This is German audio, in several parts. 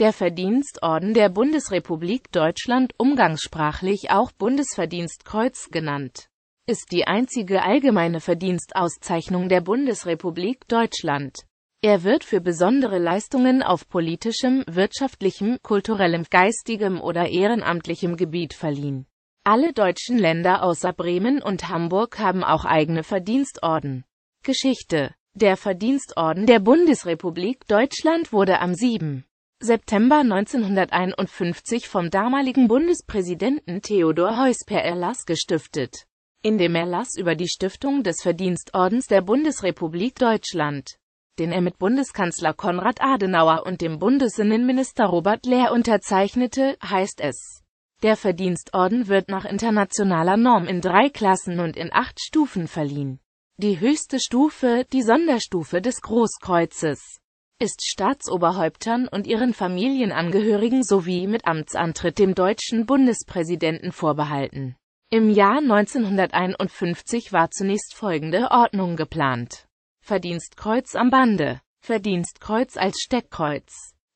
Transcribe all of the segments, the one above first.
der Verdienstorden der Bundesrepublik Deutschland umgangssprachlich auch Bundesverdienstkreuz genannt, ist die einzige allgemeine Verdienstauszeichnung der Bundesrepublik Deutschland. Er wird für besondere Leistungen auf politischem, wirtschaftlichem, kulturellem, geistigem oder ehrenamtlichem Gebiet verliehen. Alle deutschen Länder außer Bremen und Hamburg haben auch eigene Verdienstorden. Geschichte Der Verdienstorden der Bundesrepublik Deutschland wurde am 7. September 1951 vom damaligen Bundespräsidenten Theodor Heuss per Erlass gestiftet. In dem Erlass über die Stiftung des Verdienstordens der Bundesrepublik Deutschland, den er mit Bundeskanzler Konrad Adenauer und dem Bundesinnenminister Robert Lehr unterzeichnete, heißt es, der Verdienstorden wird nach internationaler Norm in drei Klassen und in acht Stufen verliehen. Die höchste Stufe, die Sonderstufe des Großkreuzes ist Staatsoberhäuptern und ihren Familienangehörigen sowie mit Amtsantritt dem deutschen Bundespräsidenten vorbehalten. Im Jahr 1951 war zunächst folgende Ordnung geplant. Verdienstkreuz am Bande, Verdienstkreuz als Steckkreuz,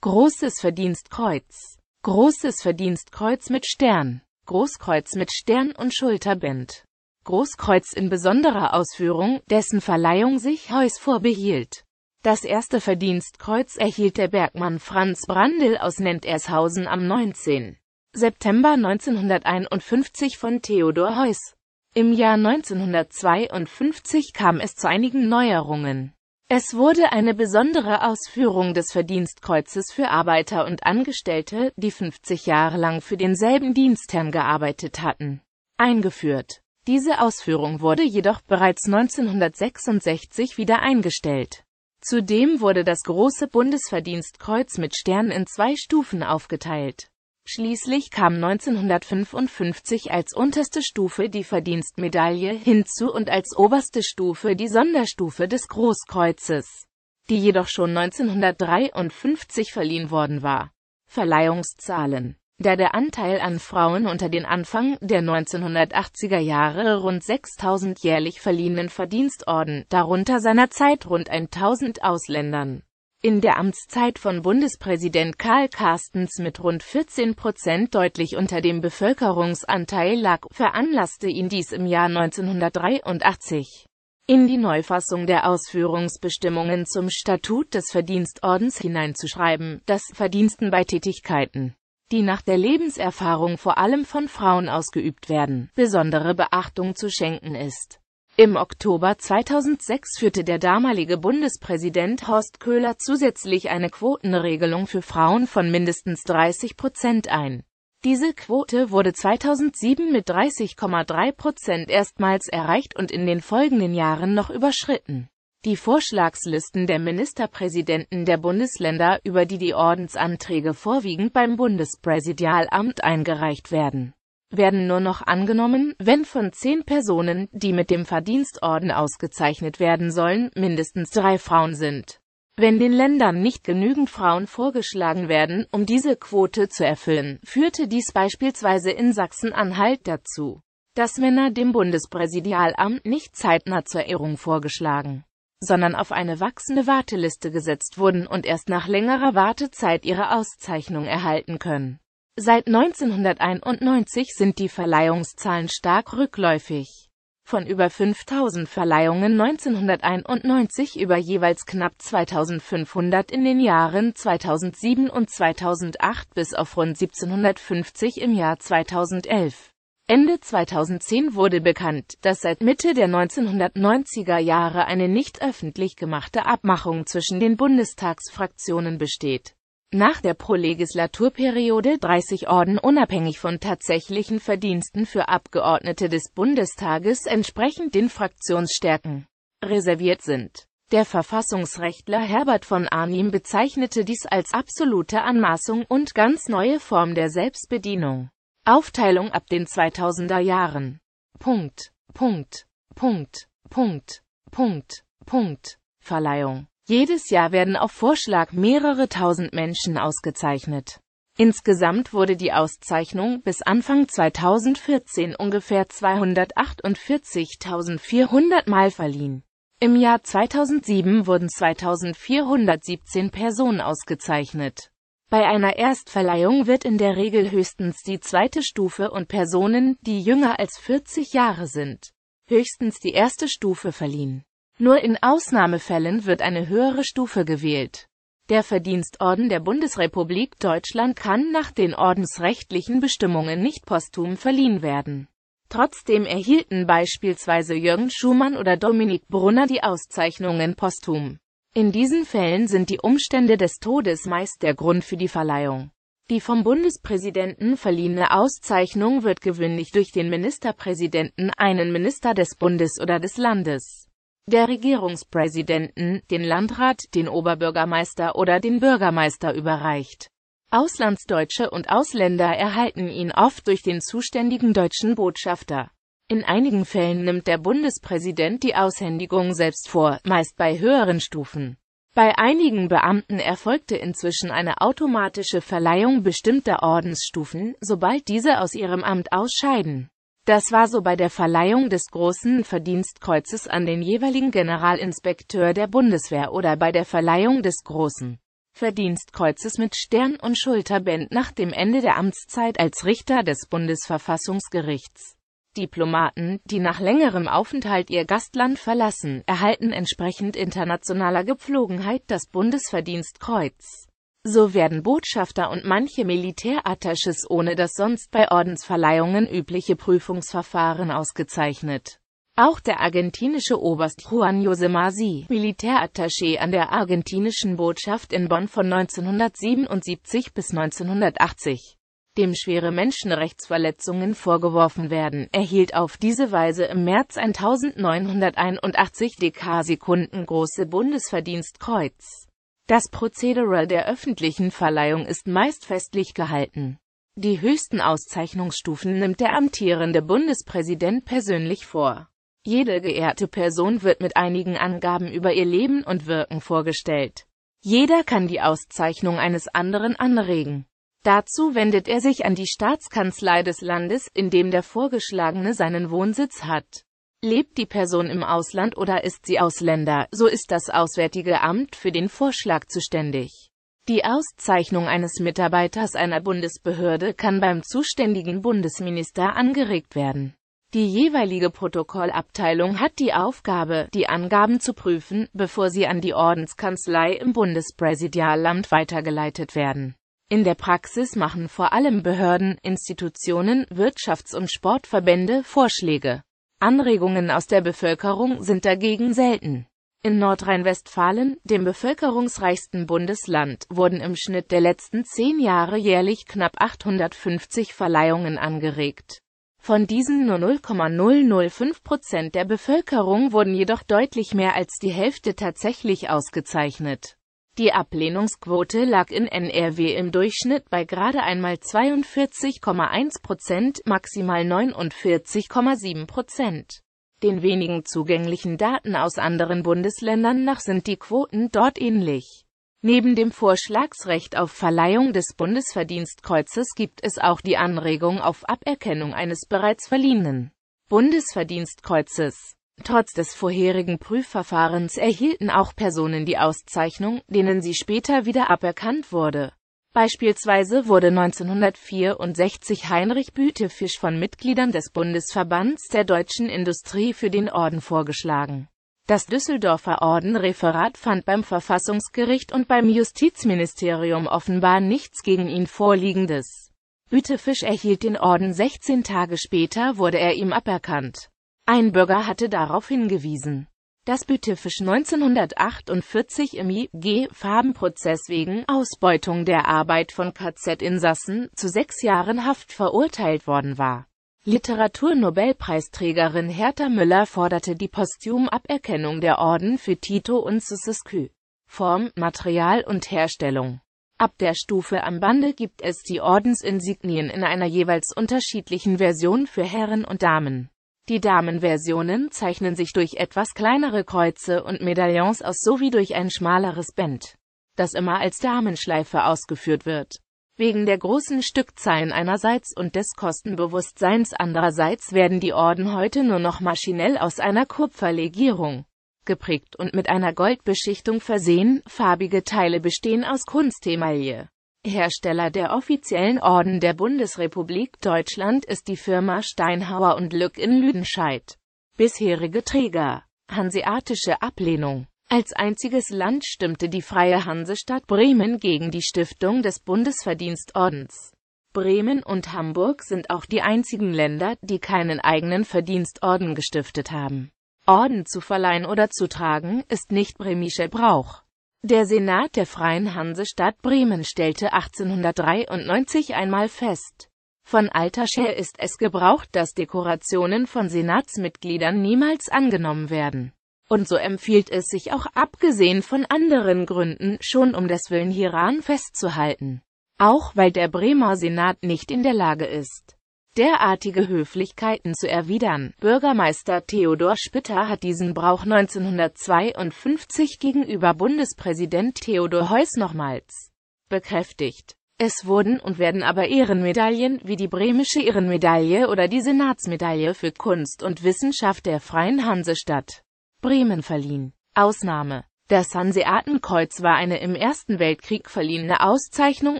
Großes Verdienstkreuz, Großes Verdienstkreuz mit Stern, Großkreuz mit Stern und Schulterband, Großkreuz in besonderer Ausführung, dessen Verleihung sich Heuss vorbehielt. Das erste Verdienstkreuz erhielt der Bergmann Franz Brandl aus Nentershausen am 19. September 1951 von Theodor Heuss. Im Jahr 1952 kam es zu einigen Neuerungen. Es wurde eine besondere Ausführung des Verdienstkreuzes für Arbeiter und Angestellte, die 50 Jahre lang für denselben Dienstherrn gearbeitet hatten, eingeführt. Diese Ausführung wurde jedoch bereits 1966 wieder eingestellt. Zudem wurde das große Bundesverdienstkreuz mit Stern in zwei Stufen aufgeteilt. Schließlich kam 1955 als unterste Stufe die Verdienstmedaille hinzu und als oberste Stufe die Sonderstufe des Großkreuzes, die jedoch schon 1953 verliehen worden war. Verleihungszahlen da der Anteil an Frauen unter den Anfang der 1980er Jahre rund 6000 jährlich verliehenen Verdienstorden, darunter seinerzeit rund 1000 Ausländern, in der Amtszeit von Bundespräsident Karl Carstens mit rund 14 Prozent deutlich unter dem Bevölkerungsanteil lag, veranlasste ihn dies im Jahr 1983 in die Neufassung der Ausführungsbestimmungen zum Statut des Verdienstordens hineinzuschreiben, dass Verdiensten bei Tätigkeiten die nach der Lebenserfahrung vor allem von Frauen ausgeübt werden, besondere Beachtung zu schenken ist. Im Oktober 2006 führte der damalige Bundespräsident Horst Köhler zusätzlich eine Quotenregelung für Frauen von mindestens 30 Prozent ein. Diese Quote wurde 2007 mit 30,3 Prozent erstmals erreicht und in den folgenden Jahren noch überschritten. Die Vorschlagslisten der Ministerpräsidenten der Bundesländer, über die die Ordensanträge vorwiegend beim Bundespräsidialamt eingereicht werden, werden nur noch angenommen, wenn von zehn Personen, die mit dem Verdienstorden ausgezeichnet werden sollen, mindestens drei Frauen sind. Wenn den Ländern nicht genügend Frauen vorgeschlagen werden, um diese Quote zu erfüllen, führte dies beispielsweise in Sachsen-Anhalt dazu, dass Männer dem Bundespräsidialamt nicht zeitnah zur Ehrung vorgeschlagen sondern auf eine wachsende Warteliste gesetzt wurden und erst nach längerer Wartezeit ihre Auszeichnung erhalten können. Seit 1991 sind die Verleihungszahlen stark rückläufig. Von über 5000 Verleihungen 1991 über jeweils knapp 2500 in den Jahren 2007 und 2008 bis auf rund 1750 im Jahr 2011. Ende 2010 wurde bekannt, dass seit Mitte der 1990er Jahre eine nicht öffentlich gemachte Abmachung zwischen den Bundestagsfraktionen besteht. Nach der Pro-Legislaturperiode 30 Orden unabhängig von tatsächlichen Verdiensten für Abgeordnete des Bundestages entsprechend den Fraktionsstärken reserviert sind. Der Verfassungsrechtler Herbert von Arnim bezeichnete dies als absolute Anmaßung und ganz neue Form der Selbstbedienung. Aufteilung ab den 2000er Jahren. Punkt, Punkt, Punkt, Punkt, Punkt, Punkt, Verleihung. Jedes Jahr werden auf Vorschlag mehrere tausend Menschen ausgezeichnet. Insgesamt wurde die Auszeichnung bis Anfang 2014 ungefähr 248.400 Mal verliehen. Im Jahr 2007 wurden 2417 Personen ausgezeichnet. Bei einer Erstverleihung wird in der Regel höchstens die zweite Stufe und Personen, die jünger als 40 Jahre sind, höchstens die erste Stufe verliehen. Nur in Ausnahmefällen wird eine höhere Stufe gewählt. Der Verdienstorden der Bundesrepublik Deutschland kann nach den ordensrechtlichen Bestimmungen nicht posthum verliehen werden. Trotzdem erhielten beispielsweise Jürgen Schumann oder Dominik Brunner die Auszeichnungen posthum. In diesen Fällen sind die Umstände des Todes meist der Grund für die Verleihung. Die vom Bundespräsidenten verliehene Auszeichnung wird gewöhnlich durch den Ministerpräsidenten, einen Minister des Bundes oder des Landes, der Regierungspräsidenten, den Landrat, den Oberbürgermeister oder den Bürgermeister überreicht. Auslandsdeutsche und Ausländer erhalten ihn oft durch den zuständigen deutschen Botschafter. In einigen Fällen nimmt der Bundespräsident die Aushändigung selbst vor, meist bei höheren Stufen. Bei einigen Beamten erfolgte inzwischen eine automatische Verleihung bestimmter Ordensstufen, sobald diese aus ihrem Amt ausscheiden. Das war so bei der Verleihung des Großen Verdienstkreuzes an den jeweiligen Generalinspekteur der Bundeswehr oder bei der Verleihung des Großen Verdienstkreuzes mit Stern und Schulterband nach dem Ende der Amtszeit als Richter des Bundesverfassungsgerichts. Diplomaten, die nach längerem Aufenthalt ihr Gastland verlassen, erhalten entsprechend internationaler Gepflogenheit das Bundesverdienstkreuz. So werden Botschafter und manche Militärattaches ohne das sonst bei Ordensverleihungen übliche Prüfungsverfahren ausgezeichnet. Auch der argentinische Oberst Juan José Masi, Militärattaché an der argentinischen Botschaft in Bonn von 1977 bis 1980, dem schwere Menschenrechtsverletzungen vorgeworfen werden, erhielt auf diese Weise im März 1981 Dk-Sekunden große Bundesverdienstkreuz. Das Prozedere der öffentlichen Verleihung ist meist festlich gehalten. Die höchsten Auszeichnungsstufen nimmt der amtierende Bundespräsident persönlich vor. Jede geehrte Person wird mit einigen Angaben über ihr Leben und Wirken vorgestellt. Jeder kann die Auszeichnung eines anderen anregen. Dazu wendet er sich an die Staatskanzlei des Landes, in dem der Vorgeschlagene seinen Wohnsitz hat. Lebt die Person im Ausland oder ist sie Ausländer, so ist das Auswärtige Amt für den Vorschlag zuständig. Die Auszeichnung eines Mitarbeiters einer Bundesbehörde kann beim zuständigen Bundesminister angeregt werden. Die jeweilige Protokollabteilung hat die Aufgabe, die Angaben zu prüfen, bevor sie an die Ordenskanzlei im Bundespräsidialamt weitergeleitet werden in der Praxis machen vor allem Behörden, Institutionen, Wirtschafts- und Sportverbände Vorschläge. Anregungen aus der Bevölkerung sind dagegen selten. In Nordrhein-Westfalen, dem bevölkerungsreichsten Bundesland, wurden im Schnitt der letzten zehn Jahre jährlich knapp 850 Verleihungen angeregt. Von diesen nur 0,005 Prozent der Bevölkerung wurden jedoch deutlich mehr als die Hälfte tatsächlich ausgezeichnet. Die Ablehnungsquote lag in NRW im Durchschnitt bei gerade einmal 42,1 Prozent, maximal 49,7 Prozent. Den wenigen zugänglichen Daten aus anderen Bundesländern nach sind die Quoten dort ähnlich. Neben dem Vorschlagsrecht auf Verleihung des Bundesverdienstkreuzes gibt es auch die Anregung auf Aberkennung eines bereits verliehenen Bundesverdienstkreuzes. Trotz des vorherigen Prüfverfahrens erhielten auch Personen die Auszeichnung, denen sie später wieder aberkannt wurde. Beispielsweise wurde 1964 Heinrich Bütefisch von Mitgliedern des Bundesverbands der deutschen Industrie für den Orden vorgeschlagen. Das Düsseldorfer Ordenreferat fand beim Verfassungsgericht und beim Justizministerium offenbar nichts gegen ihn Vorliegendes. Bütefisch erhielt den Orden 16 Tage später wurde er ihm aberkannt ein Bürger hatte darauf hingewiesen, dass Bütefisch 1948 im IG-Farbenprozess wegen Ausbeutung der Arbeit von KZ-Insassen zu sechs Jahren Haft verurteilt worden war. Literaturnobelpreisträgerin Hertha Müller forderte die posthum Aberkennung der Orden für Tito und Siseskü. Form, Material und Herstellung. Ab der Stufe am Bande gibt es die Ordensinsignien in einer jeweils unterschiedlichen Version für Herren und Damen. Die Damenversionen zeichnen sich durch etwas kleinere Kreuze und Medaillons aus sowie durch ein schmaleres Band, das immer als Damenschleife ausgeführt wird. Wegen der großen Stückzahlen einerseits und des Kostenbewusstseins andererseits werden die Orden heute nur noch maschinell aus einer Kupferlegierung geprägt und mit einer Goldbeschichtung versehen, farbige Teile bestehen aus Kunstemaille. Hersteller der offiziellen Orden der Bundesrepublik Deutschland ist die Firma Steinhauer und Lück in Lüdenscheid. Bisherige Träger Hanseatische Ablehnung als einziges Land stimmte die Freie Hansestadt Bremen gegen die Stiftung des Bundesverdienstordens. Bremen und Hamburg sind auch die einzigen Länder, die keinen eigenen Verdienstorden gestiftet haben. Orden zu verleihen oder zu tragen, ist nicht bremischer Brauch. Der Senat der Freien Hansestadt Bremen stellte 1893 einmal fest, von alter her ist es gebraucht, dass Dekorationen von Senatsmitgliedern niemals angenommen werden. Und so empfiehlt es sich auch abgesehen von anderen Gründen, schon um des Willen hieran festzuhalten. Auch weil der Bremer Senat nicht in der Lage ist, derartige Höflichkeiten zu erwidern. Bürgermeister Theodor Spitter hat diesen Brauch 1952 gegenüber Bundespräsident Theodor Heuss nochmals bekräftigt. Es wurden und werden aber Ehrenmedaillen wie die Bremische Ehrenmedaille oder die Senatsmedaille für Kunst und Wissenschaft der Freien Hansestadt Bremen verliehen. Ausnahme das Hanseatenkreuz war eine im Ersten Weltkrieg verliehene Auszeichnung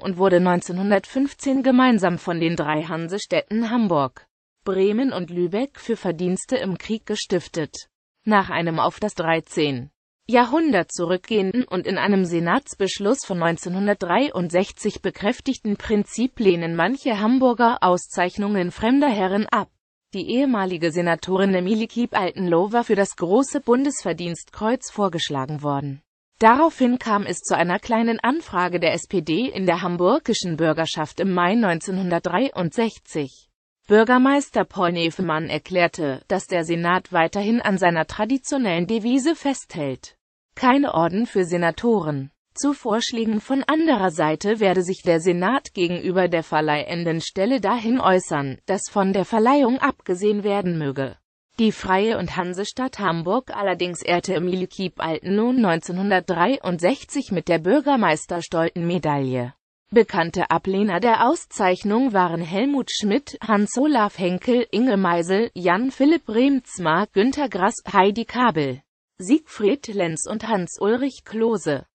und wurde 1915 gemeinsam von den drei Hansestädten Hamburg, Bremen und Lübeck für Verdienste im Krieg gestiftet. Nach einem auf das 13. Jahrhundert zurückgehenden und in einem Senatsbeschluss von 1963 bekräftigten Prinzip lehnen manche Hamburger Auszeichnungen fremder Herren ab die ehemalige Senatorin Emily Kiep Altenloh war für das große Bundesverdienstkreuz vorgeschlagen worden. Daraufhin kam es zu einer kleinen Anfrage der SPD in der hamburgischen Bürgerschaft im Mai 1963. Bürgermeister Paul Nevemann erklärte, dass der Senat weiterhin an seiner traditionellen Devise festhält. Keine Orden für Senatoren. Zu Vorschlägen von anderer Seite werde sich der Senat gegenüber der verleihenden Stelle dahin äußern, dass von der Verleihung abgesehen werden möge. Die Freie und Hansestadt Hamburg allerdings ehrte im Lilikip Altenlohn 1963 mit der Bürgermeister-Stolten-Medaille. Bekannte Ablehner der Auszeichnung waren Helmut Schmidt, Hans-Olaf Henkel, Inge Meisel, Jan-Philipp Remzmar, Günter Grass, Heidi Kabel, Siegfried Lenz und Hans-Ulrich Klose.